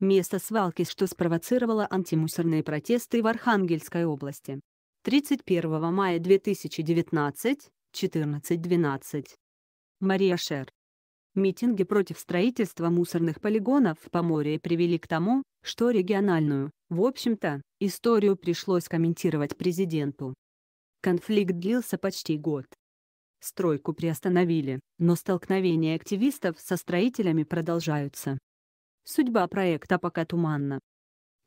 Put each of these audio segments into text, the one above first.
место свалки, что спровоцировало антимусорные протесты в Архангельской области. 31 мая 2019, 14.12. Мария Шер. Митинги против строительства мусорных полигонов в Поморье привели к тому, что региональную, в общем-то, историю пришлось комментировать президенту. Конфликт длился почти год. Стройку приостановили, но столкновения активистов со строителями продолжаются. Судьба проекта пока туманна.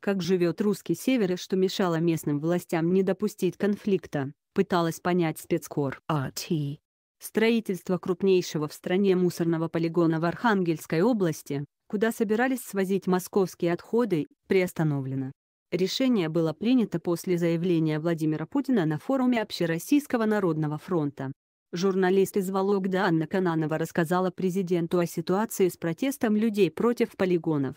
Как живет русский север и что мешало местным властям не допустить конфликта, пыталась понять спецкор АТ. Строительство крупнейшего в стране мусорного полигона в Архангельской области, куда собирались свозить московские отходы, приостановлено. Решение было принято после заявления Владимира Путина на форуме Общероссийского народного фронта, Журналист из Вологда Анна Кананова рассказала президенту о ситуации с протестом людей против полигонов.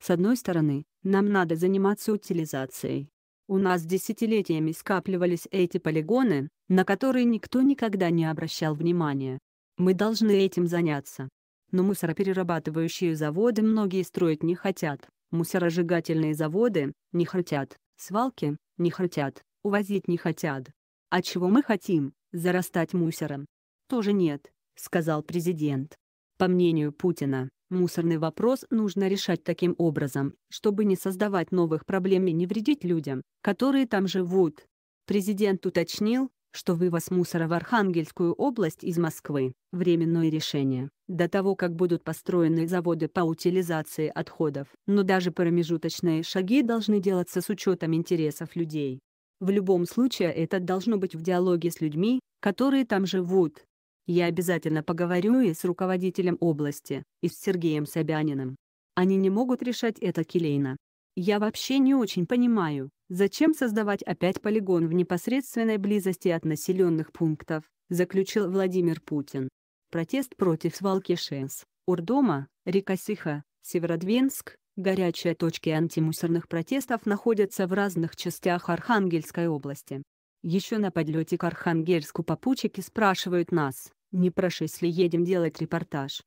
С одной стороны, нам надо заниматься утилизацией. У нас десятилетиями скапливались эти полигоны, на которые никто никогда не обращал внимания. Мы должны этим заняться. Но мусороперерабатывающие заводы многие строить не хотят, мусорожигательные заводы – не хотят, свалки – не хотят, увозить не хотят. А чего мы хотим? зарастать мусором. Тоже нет, сказал президент. По мнению Путина, мусорный вопрос нужно решать таким образом, чтобы не создавать новых проблем и не вредить людям, которые там живут. Президент уточнил, что вывоз мусора в Архангельскую область из Москвы – временное решение, до того, как будут построены заводы по утилизации отходов. Но даже промежуточные шаги должны делаться с учетом интересов людей. В любом случае это должно быть в диалоге с людьми, которые там живут. Я обязательно поговорю и с руководителем области, и с Сергеем Собяниным. Они не могут решать это келейно. Я вообще не очень понимаю, зачем создавать опять полигон в непосредственной близости от населенных пунктов, заключил Владимир Путин. Протест против свалки Шенс, Урдома, река Сиха, Северодвинск, Горячие точки антимусорных протестов находятся в разных частях Архангельской области. Еще на подлете к Архангельску попутчики спрашивают нас, не прошись ли едем делать репортаж.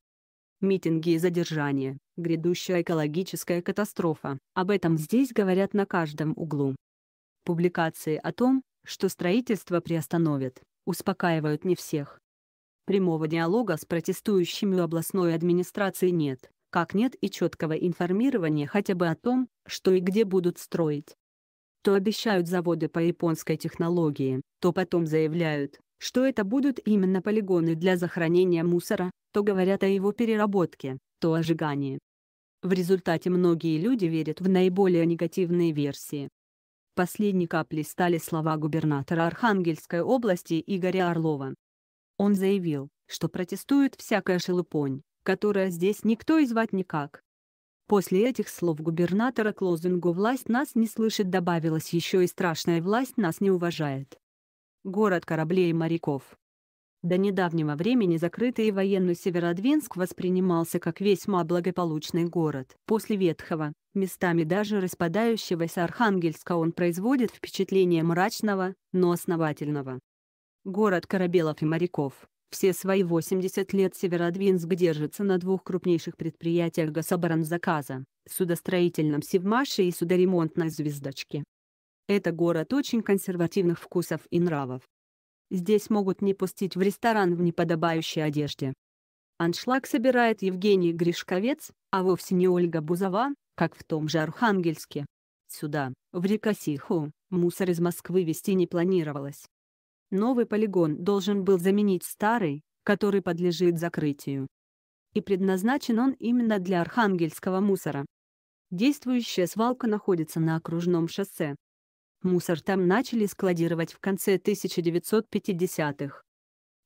Митинги и задержания, грядущая экологическая катастрофа, об этом здесь говорят на каждом углу. Публикации о том, что строительство приостановят, успокаивают не всех. Прямого диалога с протестующими областной администрации нет, как нет и четкого информирования хотя бы о том, что и где будут строить. То обещают заводы по японской технологии, то потом заявляют, что это будут именно полигоны для захоронения мусора, то говорят о его переработке, то о сжигании. В результате многие люди верят в наиболее негативные версии. Последней каплей стали слова губернатора Архангельской области Игоря Орлова. Он заявил, что протестует всякая шелупонь, которое здесь никто и звать никак. После этих слов губернатора к «Власть нас не слышит» добавилась еще и страшная «Власть нас не уважает». Город кораблей и моряков. До недавнего времени закрытый военный Северодвинск воспринимался как весьма благополучный город. После ветхого, местами даже распадающегося Архангельска он производит впечатление мрачного, но основательного. Город корабелов и моряков. Все свои 80 лет Северодвинск держится на двух крупнейших предприятиях гособоронзаказа – судостроительном Севмаше и судоремонтной звездочке. Это город очень консервативных вкусов и нравов. Здесь могут не пустить в ресторан в неподобающей одежде. Аншлаг собирает Евгений Гришковец, а вовсе не Ольга Бузова, как в том же Архангельске. Сюда, в Рикосиху, мусор из Москвы везти не планировалось. Новый полигон должен был заменить старый, который подлежит закрытию. И предназначен он именно для архангельского мусора. Действующая свалка находится на окружном шоссе. Мусор там начали складировать в конце 1950-х.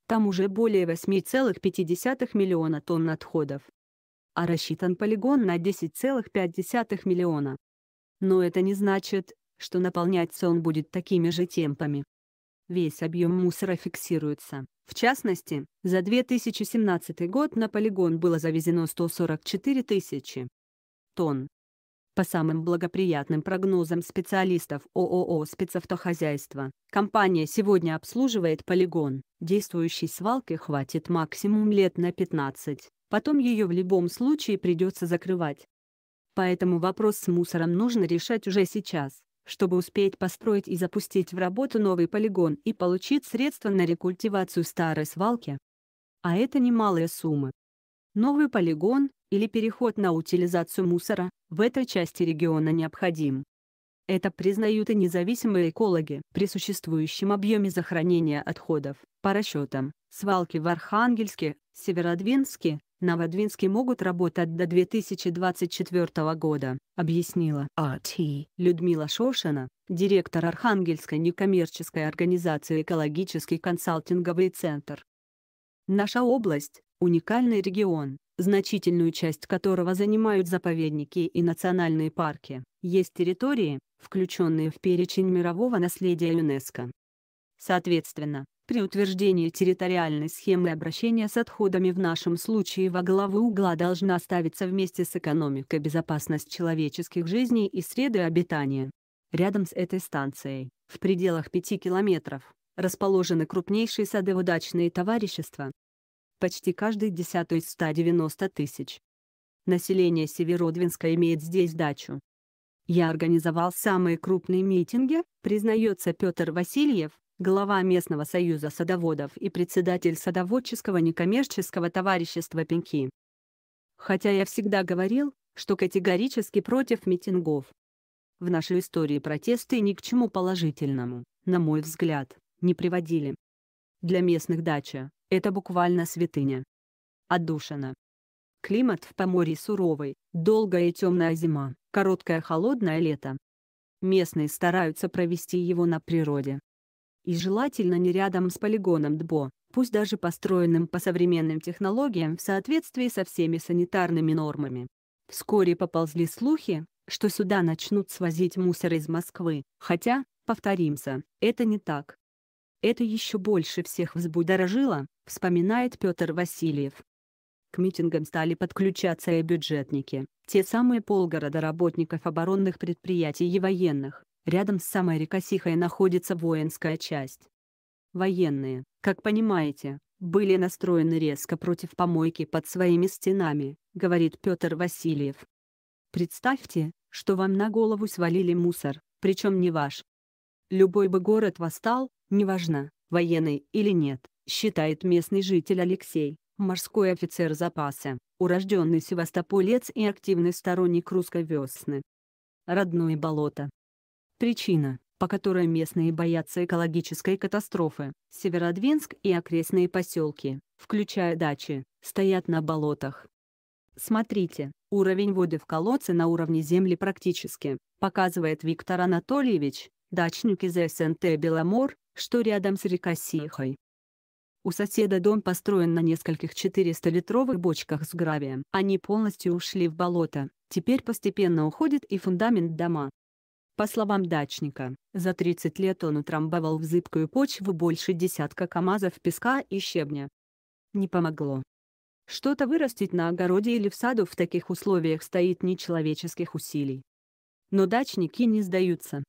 Там уже более 8,5 миллиона тонн отходов. А рассчитан полигон на 10,5 миллиона. Но это не значит, что наполняться он будет такими же темпами весь объем мусора фиксируется. В частности, за 2017 год на полигон было завезено 144 тысячи тонн. По самым благоприятным прогнозам специалистов ООО «Спецавтохозяйство», компания сегодня обслуживает полигон. Действующей свалки хватит максимум лет на 15, потом ее в любом случае придется закрывать. Поэтому вопрос с мусором нужно решать уже сейчас чтобы успеть построить и запустить в работу новый полигон и получить средства на рекультивацию старой свалки. А это немалые суммы. Новый полигон, или переход на утилизацию мусора, в этой части региона необходим. Это признают и независимые экологи. При существующем объеме захоронения отходов, по расчетам, свалки в Архангельске, Северодвинске, Новодвинске могут работать до 2024 года, объяснила АТ Людмила Шошина, директор Архангельской некоммерческой организации «Экологический консалтинговый центр». Наша область – уникальный регион, значительную часть которого занимают заповедники и национальные парки. Есть территории, включенные в перечень мирового наследия ЮНЕСКО. Соответственно, при утверждении территориальной схемы обращения с отходами в нашем случае во главу угла должна ставиться вместе с экономикой безопасность человеческих жизней и среды обитания. Рядом с этой станцией, в пределах 5 километров, расположены крупнейшие садоводачные товарищества. Почти каждый десятый из 190 тысяч. Население Северодвинска имеет здесь дачу. Я организовал самые крупные митинги, признается Петр Васильев, глава местного союза садоводов и председатель садоводческого некоммерческого товарищества Пеньки. Хотя я всегда говорил, что категорически против митингов. В нашей истории протесты ни к чему положительному, на мой взгляд, не приводили. Для местных дача – это буквально святыня. Отдушина. Климат в Поморье суровый, долгая и темная зима, короткое холодное лето. Местные стараются провести его на природе, и желательно не рядом с полигоном ДБО, пусть даже построенным по современным технологиям в соответствии со всеми санитарными нормами. Вскоре поползли слухи, что сюда начнут свозить мусор из Москвы, хотя, повторимся, это не так. Это еще больше всех взбудоражило, вспоминает Петр Васильев. К митингам стали подключаться и бюджетники, те самые полгорода работников оборонных предприятий и военных, Рядом с самой Рикосихой находится воинская часть. Военные, как понимаете, были настроены резко против помойки под своими стенами, говорит Петр Васильев. Представьте, что вам на голову свалили мусор, причем не ваш. Любой бы город восстал, неважно, военный или нет, считает местный житель Алексей, морской офицер запаса, урожденный севастополец и активный сторонник русской весны. Родное болото. Причина, по которой местные боятся экологической катастрофы, Северодвинск и окрестные поселки, включая дачи, стоят на болотах. Смотрите, уровень воды в колодце на уровне земли практически, показывает Виктор Анатольевич, дачник из СНТ «Беломор», что рядом с рекой рекосихой. У соседа дом построен на нескольких 400-литровых бочках с гравием. Они полностью ушли в болото, теперь постепенно уходит и фундамент дома. По словам дачника, за 30 лет он утрамбовал в зыбкую почву больше десятка камазов песка и щебня. Не помогло. Что-то вырастить на огороде или в саду в таких условиях стоит нечеловеческих усилий. Но дачники не сдаются.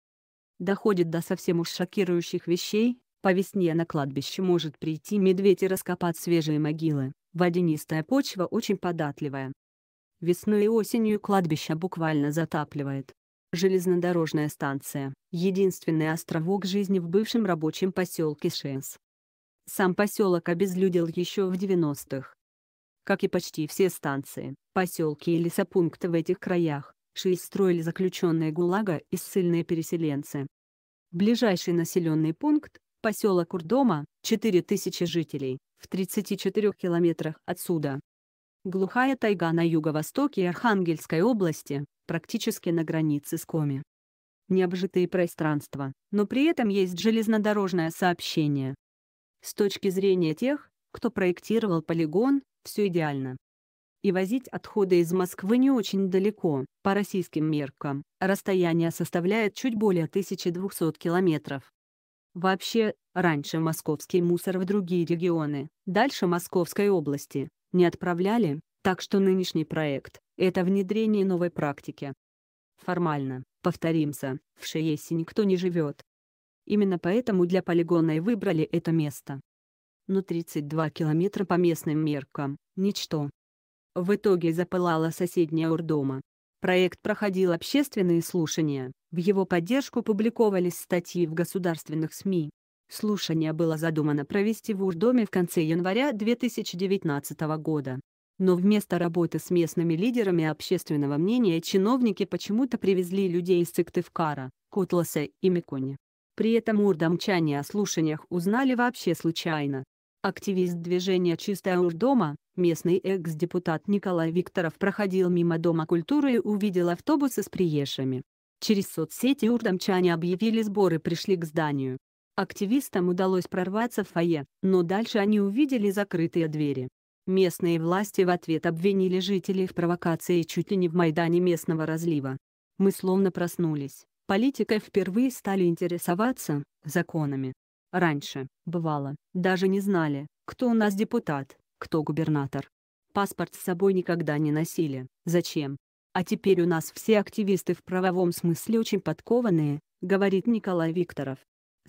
Доходит до совсем уж шокирующих вещей, по весне на кладбище может прийти медведь и раскопать свежие могилы, водянистая почва очень податливая. Весной и осенью кладбище буквально затапливает. Железнодорожная станция – единственный островок жизни в бывшем рабочем поселке Шенс. Сам поселок обезлюдил еще в 90-х. Как и почти все станции, поселки и лесопункты в этих краях, Ши строили заключенные ГУЛАГа и ссыльные переселенцы. Ближайший населенный пункт – поселок Урдома, 4000 жителей, в 34 километрах отсюда глухая тайга на юго-востоке Архангельской области, практически на границе с Коми. Необжитые пространства, но при этом есть железнодорожное сообщение. С точки зрения тех, кто проектировал полигон, все идеально. И возить отходы из Москвы не очень далеко, по российским меркам, расстояние составляет чуть более 1200 километров. Вообще, раньше московский мусор в другие регионы, дальше Московской области, не отправляли, так что нынешний проект – это внедрение новой практики. Формально, повторимся, в Шиесе никто не живет. Именно поэтому для полигона и выбрали это место. Но ну, 32 километра по местным меркам – ничто. В итоге запылала соседняя урдома. Проект проходил общественные слушания, в его поддержку публиковались статьи в государственных СМИ, Слушание было задумано провести в Урдоме в конце января 2019 года. Но вместо работы с местными лидерами общественного мнения чиновники почему-то привезли людей из Сыктывкара, Котласа и Микони. При этом урдомчане о слушаниях узнали вообще случайно. Активист движения «Чистая Урдома», местный экс-депутат Николай Викторов проходил мимо Дома культуры и увидел автобусы с приезжими. Через соцсети урдомчане объявили сборы и пришли к зданию. Активистам удалось прорваться в фойе, но дальше они увидели закрытые двери. Местные власти в ответ обвинили жителей в провокации чуть ли не в Майдане местного разлива. Мы словно проснулись. Политикой впервые стали интересоваться законами. Раньше, бывало, даже не знали, кто у нас депутат, кто губернатор. Паспорт с собой никогда не носили, зачем? А теперь у нас все активисты в правовом смысле очень подкованные, говорит Николай Викторов.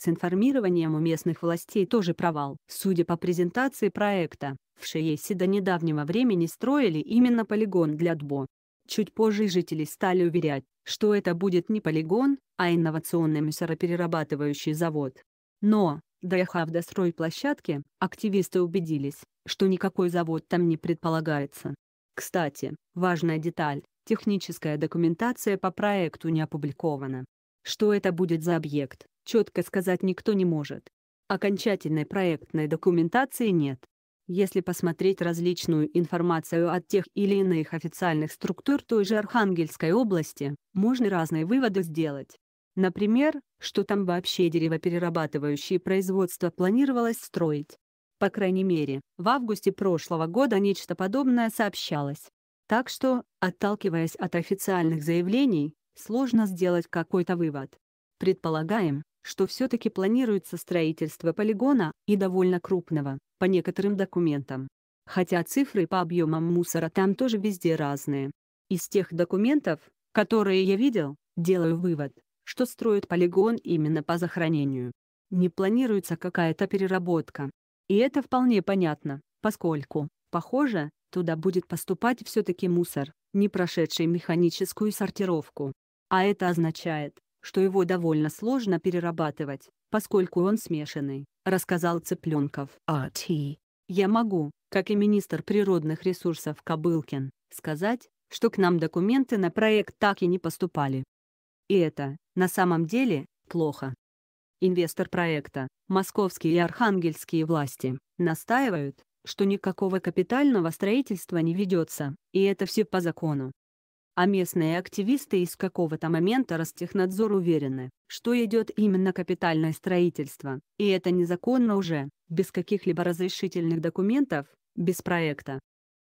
С информированием у местных властей тоже провал. Судя по презентации проекта, в Шиесе до недавнего времени строили именно полигон для ДБО. Чуть позже жители стали уверять, что это будет не полигон, а инновационный мусороперерабатывающий завод. Но, доехав до стройплощадки, активисты убедились, что никакой завод там не предполагается. Кстати, важная деталь, техническая документация по проекту не опубликована. Что это будет за объект, четко сказать никто не может. Окончательной проектной документации нет. Если посмотреть различную информацию от тех или иных официальных структур той же Архангельской области, можно разные выводы сделать. Например, что там вообще деревоперерабатывающие производства планировалось строить. По крайней мере, в августе прошлого года нечто подобное сообщалось. Так что, отталкиваясь от официальных заявлений, сложно сделать какой-то вывод. Предполагаем, что все-таки планируется строительство полигона, и довольно крупного, по некоторым документам. Хотя цифры по объемам мусора там тоже везде разные. Из тех документов, которые я видел, делаю вывод, что строят полигон именно по захоронению. Не планируется какая-то переработка. И это вполне понятно, поскольку, похоже, туда будет поступать все-таки мусор, не прошедший механическую сортировку. А это означает, что его довольно сложно перерабатывать, поскольку он смешанный, рассказал Цыпленков. А.Т. Я могу, как и министр природных ресурсов Кобылкин, сказать, что к нам документы на проект так и не поступали. И это, на самом деле, плохо. Инвестор проекта, московские и архангельские власти, настаивают, что никакого капитального строительства не ведется, и это все по закону. А местные активисты из какого-то момента Ростехнадзор уверены, что идет именно капитальное строительство, и это незаконно уже, без каких-либо разрешительных документов, без проекта.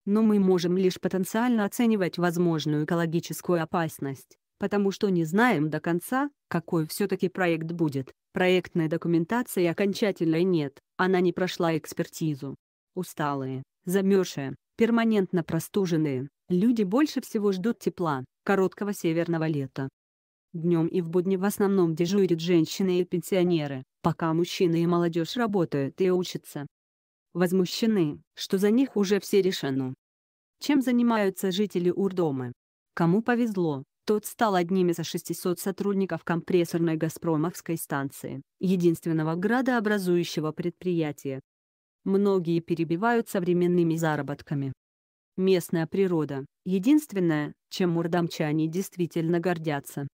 Но мы можем лишь потенциально оценивать возможную экологическую опасность, потому что не знаем до конца, какой все-таки проект будет. Проектной документации окончательной нет, она не прошла экспертизу. Усталые, замерзшие, перманентно простуженные, Люди больше всего ждут тепла, короткого северного лета. Днем и в будни в основном дежурят женщины и пенсионеры, пока мужчины и молодежь работают и учатся. Возмущены, что за них уже все решено. Чем занимаются жители Урдомы? Кому повезло, тот стал одним из 600 сотрудников компрессорной «Газпромовской» станции, единственного градообразующего предприятия. Многие перебивают современными заработками местная природа. Единственное, чем мурдамчане действительно гордятся.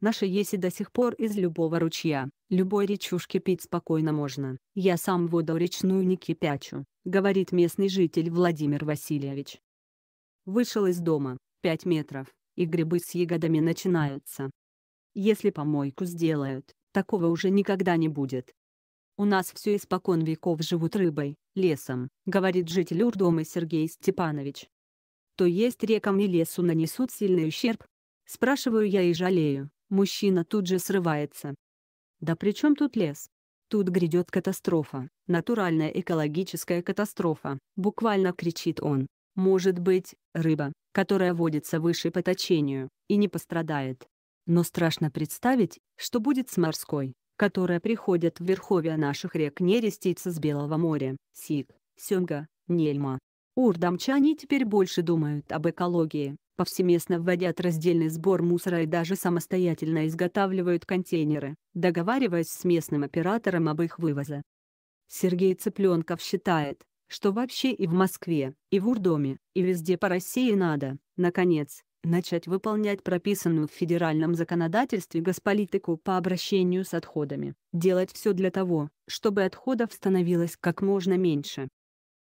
Наши еси до сих пор из любого ручья, любой речушки пить спокойно можно. Я сам воду речную не кипячу, говорит местный житель Владимир Васильевич. Вышел из дома, 5 метров, и грибы с ягодами начинаются. Если помойку сделают, такого уже никогда не будет. У нас все испокон веков живут рыбой, лесом, говорит житель Урдома Сергей Степанович. То есть рекам и лесу нанесут сильный ущерб? Спрашиваю я и жалею, мужчина тут же срывается. Да при чем тут лес? Тут грядет катастрофа, натуральная экологическая катастрофа, буквально кричит он. Может быть, рыба, которая водится выше по течению, и не пострадает. Но страшно представить, что будет с морской, которые приходят в верховья наших рек нерестица с Белого моря, Сик, Сёнга, Нельма. Урдамчане теперь больше думают об экологии, повсеместно вводят раздельный сбор мусора и даже самостоятельно изготавливают контейнеры, договариваясь с местным оператором об их вывозе. Сергей Цыпленков считает, что вообще и в Москве, и в Урдоме, и везде по России надо, наконец, начать выполнять прописанную в федеральном законодательстве госполитику по обращению с отходами, делать все для того, чтобы отходов становилось как можно меньше.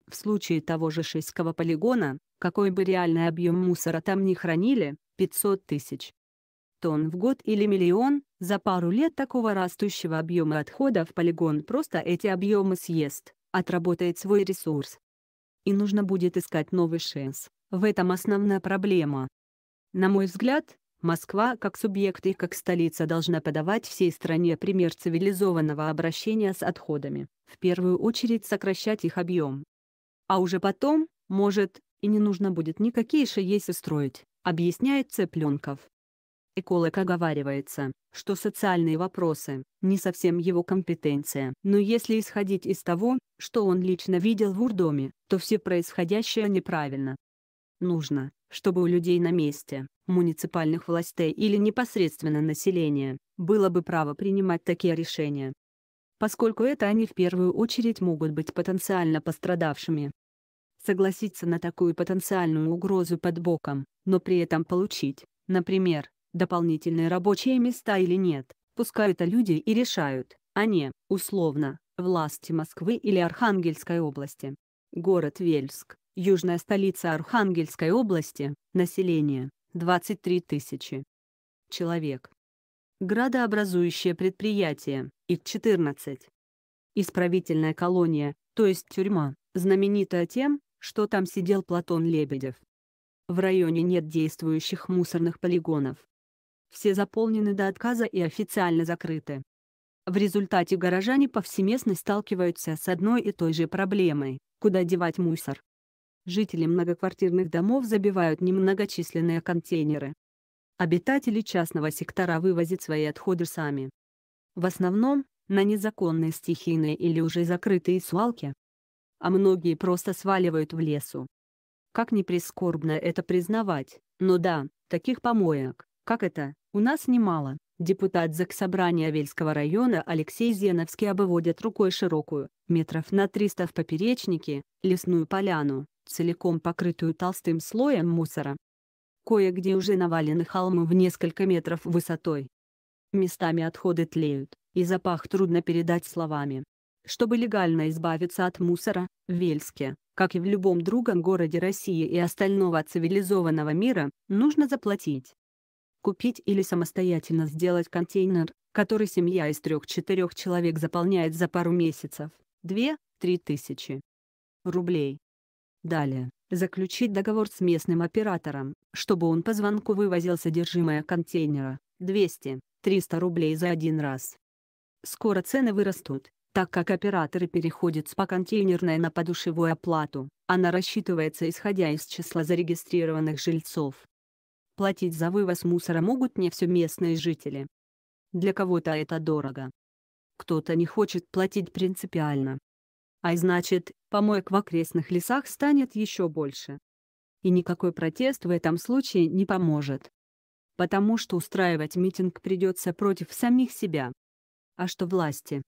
В случае того же Шийского полигона, какой бы реальный объем мусора там ни хранили, 500 тысяч тонн в год или миллион, за пару лет такого растущего объема отходов полигон просто эти объемы съест, отработает свой ресурс. И нужно будет искать новый шанс. В этом основная проблема. На мой взгляд, Москва, как субъект и как столица, должна подавать всей стране пример цивилизованного обращения с отходами, в первую очередь сокращать их объем. А уже потом, может, и не нужно будет никакие шиеси строить, объясняет Цыпленков. Эколог оговаривается, что социальные вопросы – не совсем его компетенция, но если исходить из того, что он лично видел в Урдоме, то все происходящее неправильно. Нужно, чтобы у людей на месте, муниципальных властей или непосредственно населения, было бы право принимать такие решения. Поскольку это они в первую очередь могут быть потенциально пострадавшими. Согласиться на такую потенциальную угрозу под боком, но при этом получить, например, дополнительные рабочие места или нет, пускай это люди и решают, а не, условно, власти Москвы или Архангельской области. Город Вельск, Южная столица Архангельской области, население – 23 тысячи человек. Градообразующее предприятие – их 14. Исправительная колония, то есть тюрьма, знаменитая тем, что там сидел Платон Лебедев. В районе нет действующих мусорных полигонов. Все заполнены до отказа и официально закрыты. В результате горожане повсеместно сталкиваются с одной и той же проблемой – куда девать мусор жители многоквартирных домов забивают немногочисленные контейнеры. Обитатели частного сектора вывозят свои отходы сами. В основном, на незаконные стихийные или уже закрытые свалки. А многие просто сваливают в лесу. Как ни прискорбно это признавать, но да, таких помоек, как это, у нас немало. Депутат Заксобрания Вельского района Алексей Зеновский обводит рукой широкую, метров на 300 в поперечнике, лесную поляну, целиком покрытую толстым слоем мусора. Кое-где уже навалены холмы в несколько метров высотой. Местами отходы тлеют, и запах трудно передать словами. Чтобы легально избавиться от мусора, в Вельске, как и в любом другом городе России и остального цивилизованного мира, нужно заплатить. Купить или самостоятельно сделать контейнер, который семья из трех-четырех человек заполняет за пару месяцев, две-три тысячи рублей. Далее, заключить договор с местным оператором, чтобы он по звонку вывозил содержимое контейнера, 200-300 рублей за один раз. Скоро цены вырастут, так как операторы переходят с по поконтейнерной на подушевую оплату, она рассчитывается исходя из числа зарегистрированных жильцов. Платить за вывоз мусора могут не все местные жители. Для кого-то это дорого. Кто-то не хочет платить принципиально, а значит, помоек в окрестных лесах станет еще больше. И никакой протест в этом случае не поможет. Потому что устраивать митинг придется против самих себя. А что власти?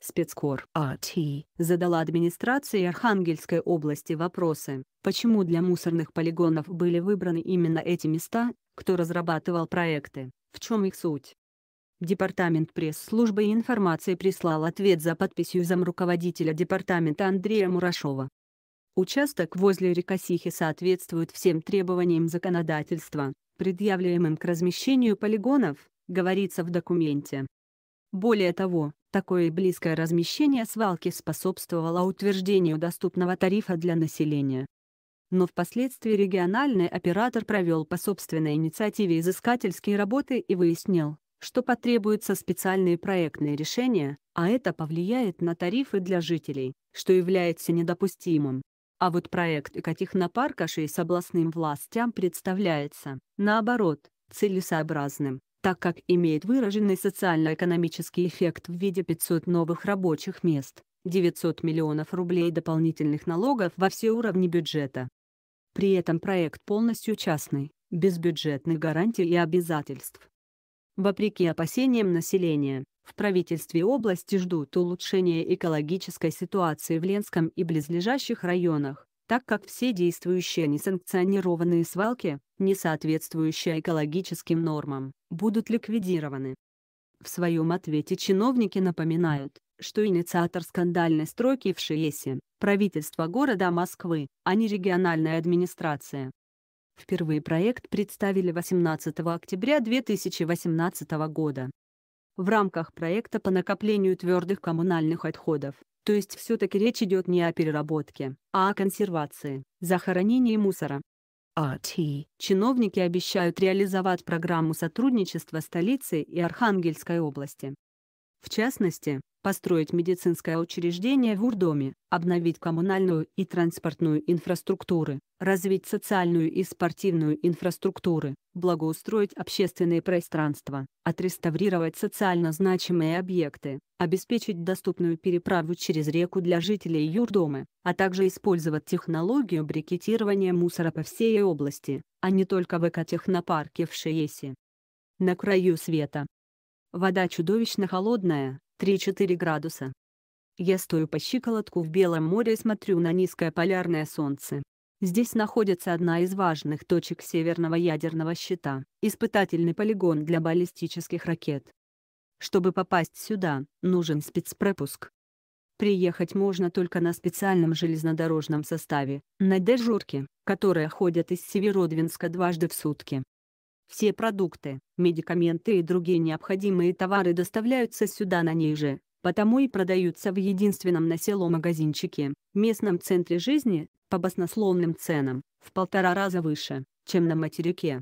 Спецкор АТ задала администрации Архангельской области вопросы, почему для мусорных полигонов были выбраны именно эти места, кто разрабатывал проекты, в чем их суть, Департамент пресс-службы и информации прислал ответ за подписью замруководителя департамента Андрея Мурашова. Участок возле Рекосихи соответствует всем требованиям законодательства, предъявляемым к размещению полигонов, говорится в документе. Более того, такое близкое размещение свалки способствовало утверждению доступного тарифа для населения. Но впоследствии региональный оператор провел по собственной инициативе изыскательские работы и выяснил, что потребуются специальные проектные решения, а это повлияет на тарифы для жителей, что является недопустимым. А вот проект экотехнопарка с областным властям представляется, наоборот, целесообразным, так как имеет выраженный социально-экономический эффект в виде 500 новых рабочих мест, 900 миллионов рублей дополнительных налогов во все уровни бюджета. При этом проект полностью частный, без бюджетных гарантий и обязательств. Вопреки опасениям населения, в правительстве области ждут улучшения экологической ситуации в Ленском и близлежащих районах, так как все действующие несанкционированные свалки, не соответствующие экологическим нормам, будут ликвидированы. В своем ответе чиновники напоминают, что инициатор скандальной стройки в Шиесе – правительство города Москвы, а не региональная администрация. Впервые проект представили 18 октября 2018 года. В рамках проекта по накоплению твердых коммунальных отходов, то есть все-таки речь идет не о переработке, а о консервации, захоронении мусора. АТ. Чиновники обещают реализовать программу сотрудничества столицы и Архангельской области. В частности, построить медицинское учреждение в Урдоме, обновить коммунальную и транспортную инфраструктуры, развить социальную и спортивную инфраструктуры, благоустроить общественные пространства, отреставрировать социально значимые объекты, обеспечить доступную переправу через реку для жителей Юрдомы, а также использовать технологию брикетирования мусора по всей области, а не только в экотехнопарке в Шиесе. На краю света. Вода чудовищно холодная, 3-4 градуса. Я стою по щиколотку в Белом море и смотрю на низкое полярное солнце. Здесь находится одна из важных точек северного ядерного щита — испытательный полигон для баллистических ракет. Чтобы попасть сюда, нужен спецпропуск. Приехать можно только на специальном железнодорожном составе, на дежурке, которая ходят из Северодвинска дважды в сутки. Все продукты, медикаменты и другие необходимые товары доставляются сюда на ней же, потому и продаются в единственном на село магазинчике, местном центре жизни, по баснословным ценам, в полтора раза выше, чем на материке.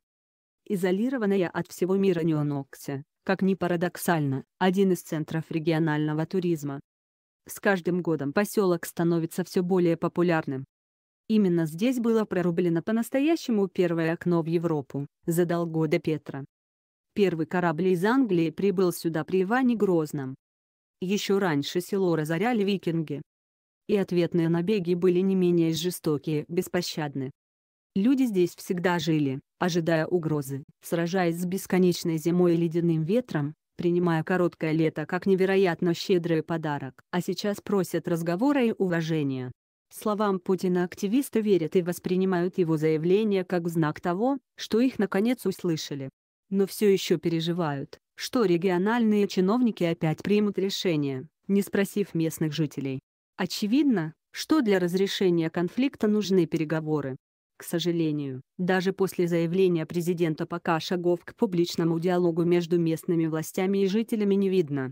Изолированная от всего мира Нюанокся, как ни парадоксально, один из центров регионального туризма. С каждым годом поселок становится все более популярным, Именно здесь было прорублено по-настоящему первое окно в Европу, задал года Петра. Первый корабль из Англии прибыл сюда при Иване Грозном. Еще раньше село разоряли викинги. И ответные набеги были не менее жестокие, беспощадны. Люди здесь всегда жили, ожидая угрозы, сражаясь с бесконечной зимой и ледяным ветром, принимая короткое лето как невероятно щедрый подарок, а сейчас просят разговора и уважения. Словам Путина активисты верят и воспринимают его заявление как знак того, что их наконец услышали. Но все еще переживают, что региональные чиновники опять примут решение, не спросив местных жителей. Очевидно, что для разрешения конфликта нужны переговоры. К сожалению, даже после заявления президента пока шагов к публичному диалогу между местными властями и жителями не видно.